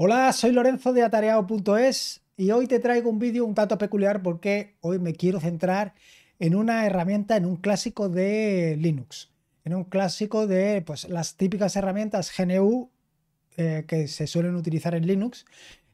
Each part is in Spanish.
Hola, soy Lorenzo de atareado.es y hoy te traigo un vídeo un tanto peculiar porque hoy me quiero centrar en una herramienta, en un clásico de Linux, en un clásico de pues, las típicas herramientas GNU eh, que se suelen utilizar en Linux.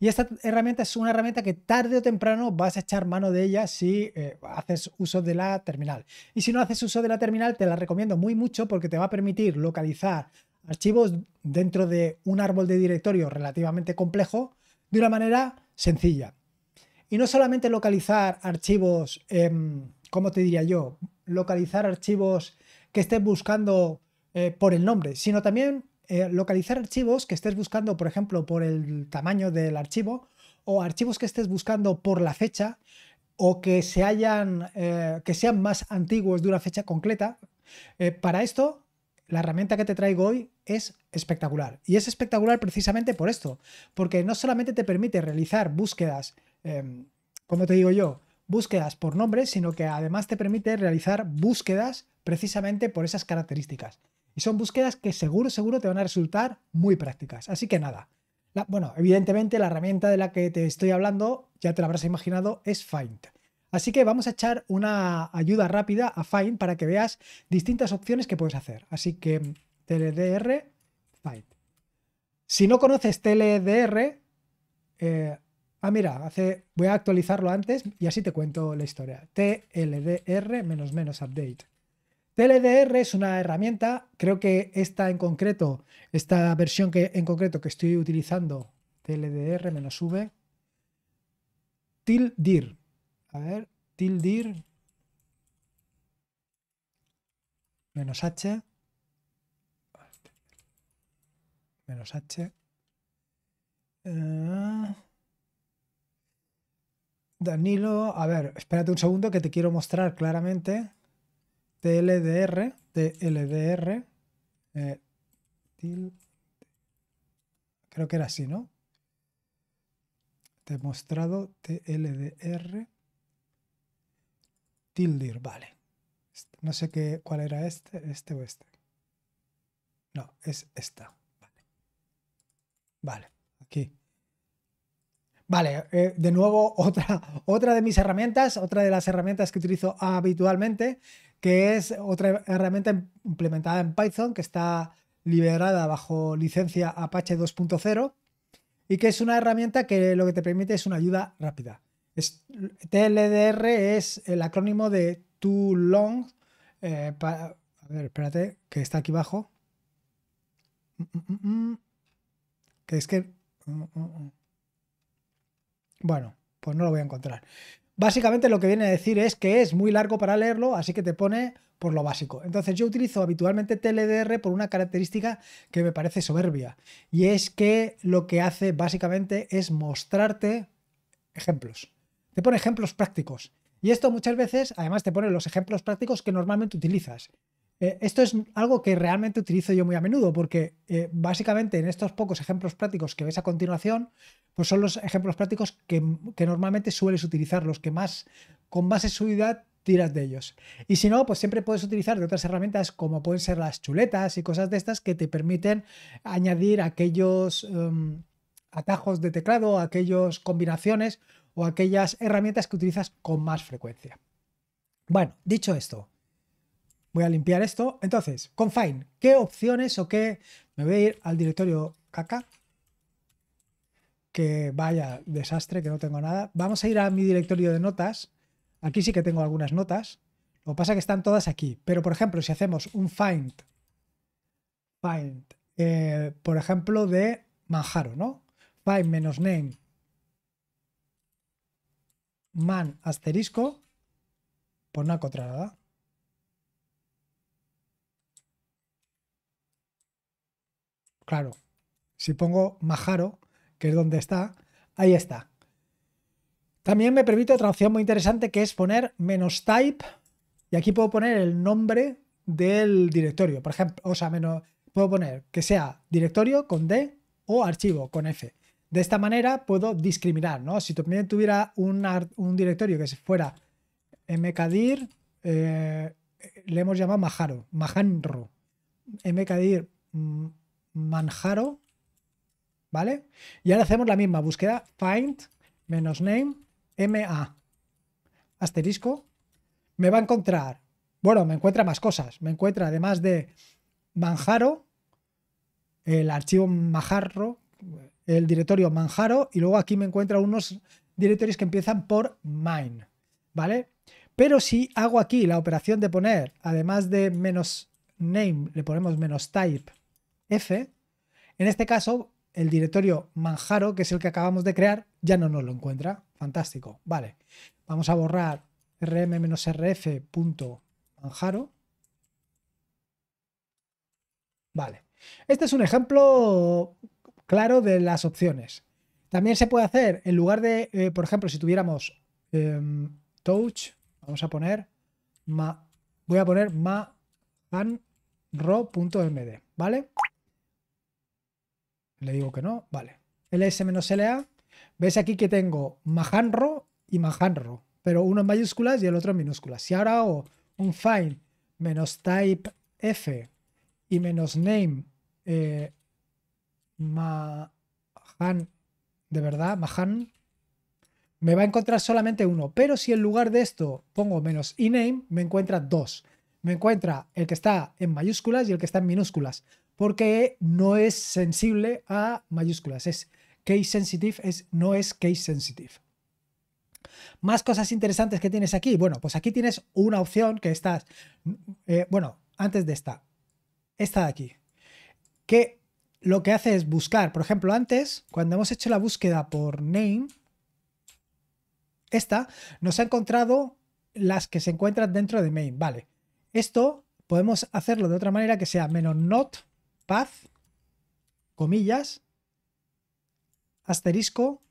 Y esta herramienta es una herramienta que tarde o temprano vas a echar mano de ella si eh, haces uso de la terminal. Y si no haces uso de la terminal, te la recomiendo muy mucho porque te va a permitir localizar archivos dentro de un árbol de directorio relativamente complejo de una manera sencilla. Y no solamente localizar archivos, como em, ¿cómo te diría yo? Localizar archivos que estés buscando eh, por el nombre, sino también eh, localizar archivos que estés buscando, por ejemplo, por el tamaño del archivo o archivos que estés buscando por la fecha o que, se hayan, eh, que sean más antiguos de una fecha concreta. para esto, la herramienta que te traigo hoy es espectacular. Y es espectacular precisamente por esto, porque no solamente te permite realizar búsquedas, em, como te digo yo, búsquedas por nombre, sino que además te permite realizar búsquedas precisamente por esas características. Y son búsquedas que seguro, seguro te van a resultar muy prácticas. Así que nada. bueno, evidentemente la herramienta de la que te estoy hablando, ya te la habrás imaginado, es Find. Así que vamos a echar una ayuda rápida a Find para que veas distintas opciones que puedes hacer. Así que TLDR, fight. Si no conoces TLDR, eh, ah, mira, hace, voy a actualizarlo antes y así te cuento la historia. TLDR menos menos update. TLDR es una herramienta, creo que esta en concreto, esta versión que en concreto que estoy utilizando, TLDR menos V, tildir. A ver, tildir menos H menos H. Eh, Danilo, a ver, espérate un segundo que te quiero mostrar claramente. TLDR, TLDR. Eh, creo que era así, ¿no? Te he mostrado TLDR. Tildir, vale. No sé qué, cuál era este, este o este. No, es esta. Vale, aquí. Vale, eh, de nuevo otra, otra de mis herramientas, otra de las herramientas que utilizo habitualmente, que es otra herramienta implementada en Python que está liberada bajo licencia Apache 2.0 y que es una herramienta que lo que te permite es una ayuda rápida. Es, TLDR es el acrónimo de Too Long. Eh, a ver, espérate, que está aquí abajo. Mm, mm, mm, que es que... Mm, mm, mm. Bueno, pues no lo voy a encontrar. Básicamente lo que viene a decir es que es muy largo para leerlo, así que te pone por lo básico. Entonces yo utilizo habitualmente TLDR por una característica que me parece soberbia, y es que lo que hace básicamente es mostrarte ejemplos. Te pone ejemplos prácticos. Y esto muchas veces, además, te pone los ejemplos prácticos que normalmente utilizas. Eh, esto es algo que realmente utilizo yo muy a menudo, porque eh, básicamente en estos pocos ejemplos prácticos que ves a continuación, pues son los ejemplos prácticos que, normalmente sueles utilizar, los que más con más seguridad tiras de ellos. Y si no, pues siempre puedes utilizar de otras herramientas como pueden ser las chuletas y cosas de estas que te permiten añadir aquellos em, atajos de teclado, aquellas combinaciones o aquellas herramientas que utilizas con más frecuencia. Bueno, dicho esto, Voy a limpiar esto. Entonces, con find ¿Qué opciones o qué? Me voy a ir al directorio caca. Que vaya desastre, que no tengo nada. Vamos a ir a mi directorio de notas. Aquí sí que tengo algunas notas. Lo que pasa es que están todas aquí. Pero, por ejemplo, si hacemos un find, find, eh, por ejemplo, de Manjaro, ¿no? Find menos name, man asterisco, por pues no ha nada. Claro, si pongo Majaro, que es donde está, ahí está. También me permite otra opción muy interesante que es poner menos type y aquí puedo poner el nombre del directorio. Por ejemplo, o sea, menos, puedo poner que sea directorio con D o archivo con F. De esta manera puedo discriminar, ¿no? Si también tuviera un, directorio que fuera mkdir, eh, le hemos llamado majaro, majanro, mkdir mm, Manjaro, ¿vale? Y ahora hacemos la misma búsqueda, find menos name ma asterisco. Me va a encontrar, bueno, me encuentra más cosas. Me encuentra además de Manjaro, el archivo Manjaro, el directorio Manjaro, y luego aquí me encuentra unos directorios que empiezan por mine, ¿vale? Pero si hago aquí la operación de poner, además de menos name, le ponemos menos type F, en este caso el directorio manjaro, que es el que acabamos de crear, ya no nos lo encuentra. Fantástico. Vale. Vamos a borrar rm-rf.manjaro. Vale. Este es un ejemplo claro de las opciones. También se puede hacer, en lugar de, eh, por ejemplo, si tuviéramos em, touch, vamos a poner, ma, voy a poner md, ¿vale? Le digo que no, vale. LS-LA. Ves aquí que tengo Mahanro y Mahanro, pero uno en mayúsculas y el otro en minúsculas. Si ahora hago un find menos type f y menos name eh, Mahan, de verdad, Mahan, me va a encontrar solamente uno. Pero si en lugar de esto pongo menos iname, me encuentra dos me encuentra el que está en mayúsculas y el que está en minúsculas, porque no es sensible a mayúsculas, es case sensitive, es, no es case sensitive. Más cosas interesantes que tienes aquí. Bueno, pues aquí tienes una opción que estás, eh, bueno, antes de esta, esta de aquí, que lo que hace es buscar, por ejemplo, antes, cuando hemos hecho la búsqueda por name, esta nos ha encontrado las que se encuentran dentro de main, vale. Esto podemos hacerlo de otra manera que sea menos not path, comillas, asterisco,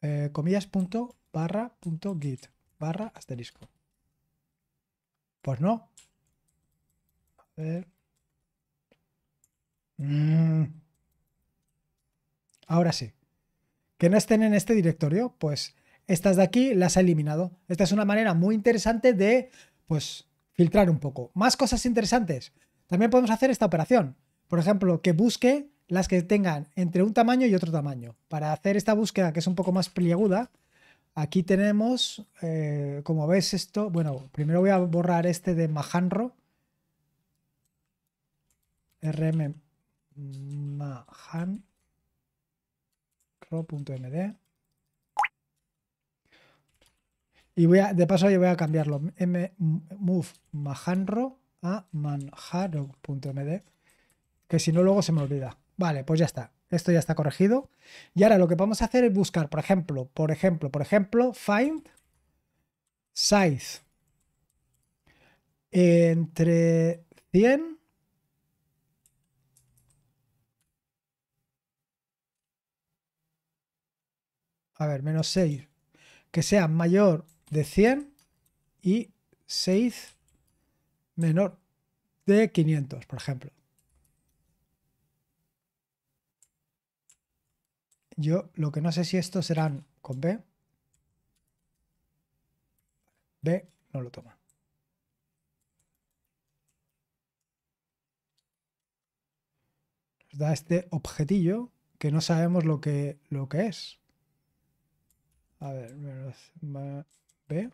eh, comillas punto barra punto git barra asterisco. Pues no. A ver. Mm. Ahora sí. Que no estén en este directorio, pues estas de aquí las ha eliminado. Esta es una manera muy interesante de, pues, filtrar un poco. Más cosas interesantes. También podemos hacer esta operación. Por ejemplo, que busque las que tengan entre un tamaño y otro tamaño. Para hacer esta búsqueda que es un poco más pliaguda, aquí tenemos, eh, como ves esto, bueno, primero voy a borrar este de Mahanro. rm mahanro.md Y voy a, de paso yo voy a cambiarlo. M, move Mahanro a manjaro.md. Que si no, luego se me olvida. Vale, pues ya está. Esto ya está corregido. Y ahora lo que vamos a hacer es buscar, por ejemplo, por ejemplo, por ejemplo, find size entre 100 a ver, menos 6 que sea mayor de 100 y 6 menor de 500, por ejemplo. Yo lo que no sé si estos serán con B. B no lo toma. Nos da este objetillo que no sabemos lo que, lo que es. A ver, menos, ¿Ve?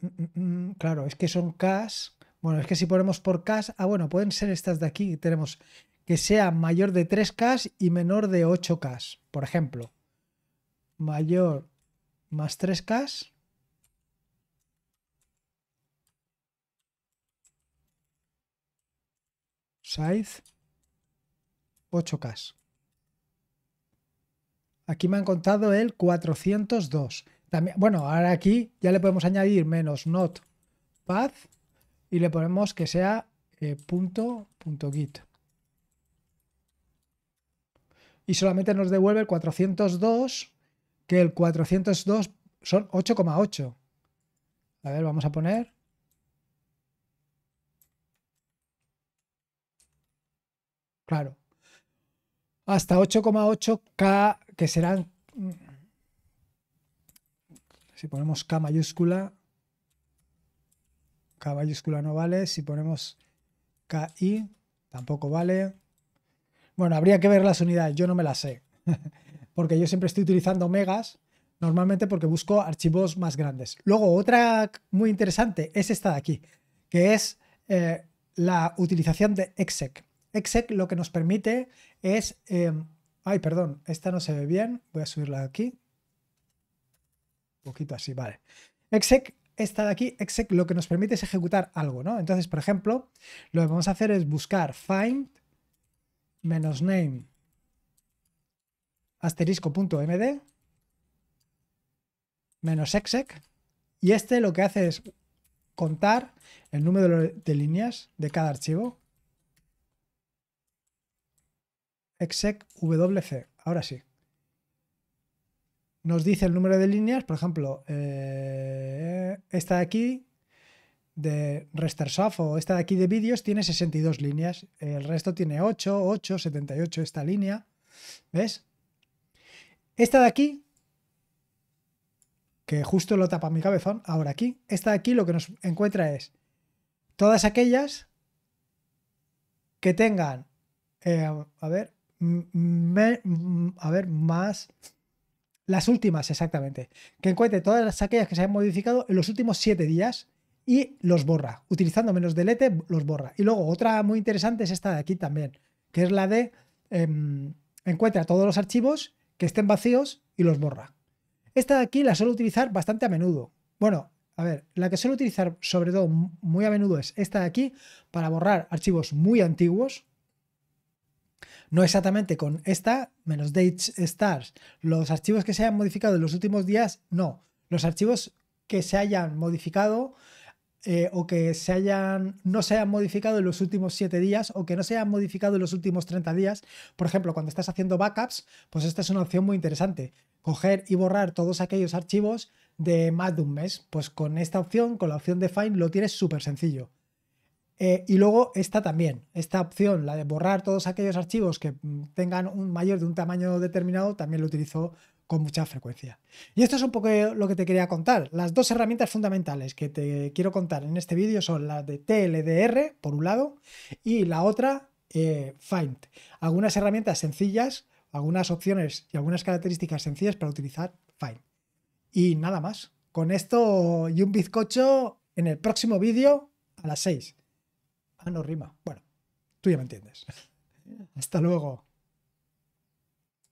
Mm, mm, mm, claro, es que son Ks. Bueno, es que si ponemos por Ks, ah, bueno, pueden ser estas de aquí. Tenemos que sea mayor de 3K y menor de 8K, por ejemplo. Mayor más 3K. Size 8K. Aquí me han contado el 402. También, bueno, ahora aquí ya le podemos añadir menos not path y le ponemos que sea eh, git. Y solamente nos devuelve el 402, que el 402 son 8,8. A ver, vamos a poner. Claro. Hasta 8,8K que serán, mm, si ponemos K mayúscula, K mayúscula no vale, si ponemos KI tampoco vale. Bueno, habría que ver las unidades, yo no me las sé, porque yo siempre estoy utilizando megas, normalmente porque busco archivos más grandes. Luego, otra muy interesante es esta de aquí, que es eh, la utilización de exec. Exec lo que nos permite es em, Ay, perdón, esta no se ve bien. Voy a subirla aquí. Un poquito así, vale. Exec, esta de aquí, exec lo que nos permite es ejecutar algo, ¿no? Entonces, por ejemplo, lo que vamos a hacer es buscar find menos name asterisco.md menos exec y este lo que hace es contar el número de líneas de cada archivo. exec wc, Ahora sí. Nos dice el número de líneas, por ejemplo, eh, esta de aquí de ResterSoft o esta de aquí de vídeos tiene 62 líneas. El resto tiene 8, 8, 78 esta línea. ¿Ves? Esta de aquí, que justo lo tapa mi cabezón, ahora aquí. Esta de aquí lo que nos encuentra es todas aquellas que tengan, eh, a ver, a ver, más. Las últimas, exactamente. Que encuentre todas las aquellas que se han modificado en los últimos 7 días y los borra. Utilizando menos delete, los borra. Y luego otra muy interesante es esta de aquí también, que es la de em, encuentra todos los archivos que estén vacíos y los borra. Esta de aquí la suelo utilizar bastante a menudo. Bueno, a ver, la que suelo utilizar sobre todo muy a menudo es esta de aquí para borrar archivos muy antiguos, no exactamente con esta, menos date stars. Los archivos que se hayan modificado en los últimos días, no. Los archivos que se hayan modificado eh, o que se hayan, no se hayan modificado en los últimos 7 días o que no se hayan modificado en los últimos 30 días. Por ejemplo, cuando estás haciendo backups, pues esta es una opción muy interesante. Coger y borrar todos aquellos archivos de más de un mes. Pues con esta opción, con la opción de Find, lo tienes súper sencillo. Eh, y luego esta también, esta opción, la de borrar todos aquellos archivos que mm, tengan un mayor de un tamaño determinado, también lo utilizo con mucha frecuencia. Y esto es un poco eh, lo que te quería contar. Las dos herramientas fundamentales que te quiero contar en este vídeo son las de TLDR, por un lado, y la otra, eh, Find. Algunas herramientas sencillas, algunas opciones y algunas características sencillas para utilizar Find. Y nada más. Con esto y un bizcocho en el próximo vídeo a las 6. Ah, no rima. Bueno, tú ya me entiendes. Hasta luego.